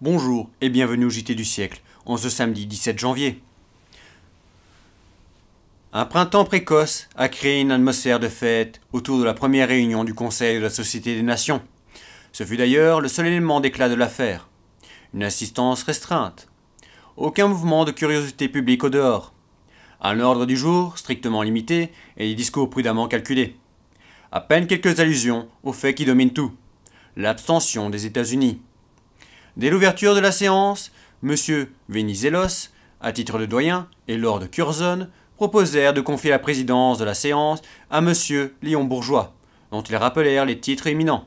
Bonjour et bienvenue au JT du siècle, en ce samedi 17 janvier. Un printemps précoce a créé une atmosphère de fête autour de la première réunion du Conseil de la Société des Nations. Ce fut d'ailleurs le seul élément d'éclat de l'affaire. Une assistance restreinte. Aucun mouvement de curiosité publique au dehors. Un ordre du jour strictement limité et des discours prudemment calculés. À peine quelques allusions au fait qui domine tout. L'abstention des États-Unis. Dès l'ouverture de la séance, M. Venizelos, à titre de doyen, et Lord Curzon proposèrent de confier la présidence de la séance à M. Léon Bourgeois, dont ils rappelèrent les titres éminents.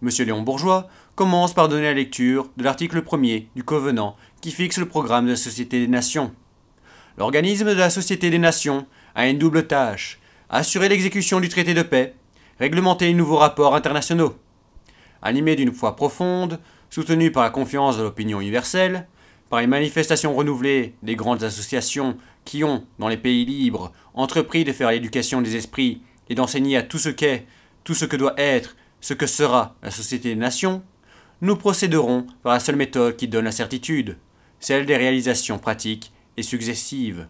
M. Léon Bourgeois commence par donner la lecture de l'article 1er du Covenant qui fixe le programme de la Société des Nations. L'organisme de la Société des Nations a une double tâche, assurer l'exécution du traité de paix, réglementer les nouveaux rapports internationaux. Animé d'une foi profonde, soutenu par la confiance de l'opinion universelle, par les manifestations renouvelées des grandes associations qui ont, dans les pays libres, entrepris de faire l'éducation des esprits et d'enseigner à tout ce qu'est, tout ce que doit être, ce que sera la société des nations, nous procéderons par la seule méthode qui donne la certitude, celle des réalisations pratiques et successives.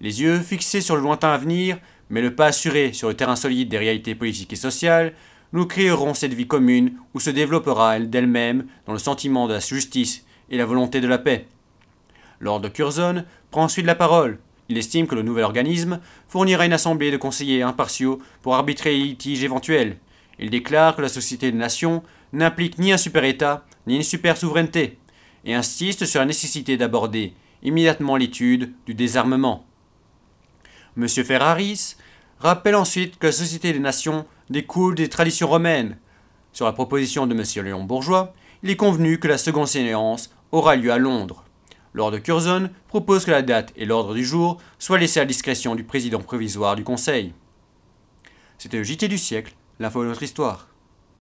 Les yeux fixés sur le lointain avenir, mais le pas assuré sur le terrain solide des réalités politiques et sociales, nous créerons cette vie commune où se développera elle d'elle-même, dans le sentiment de la justice et la volonté de la paix. Lord Curzon prend ensuite la parole. Il estime que le nouvel organisme fournira une assemblée de conseillers impartiaux pour arbitrer les litiges éventuels. Il déclare que la Société des Nations n'implique ni un super-État, ni une super-souveraineté, et insiste sur la nécessité d'aborder immédiatement l'étude du désarmement. M. Ferraris rappelle ensuite que la Société des Nations découle des traditions romaines. Sur la proposition de M. Léon Bourgeois, il est convenu que la seconde séance aura lieu à Londres. Lord Curzon propose que la date et l'ordre du jour soient laissés à la discrétion du président provisoire du Conseil. C'était le JT du siècle, l'info de notre histoire.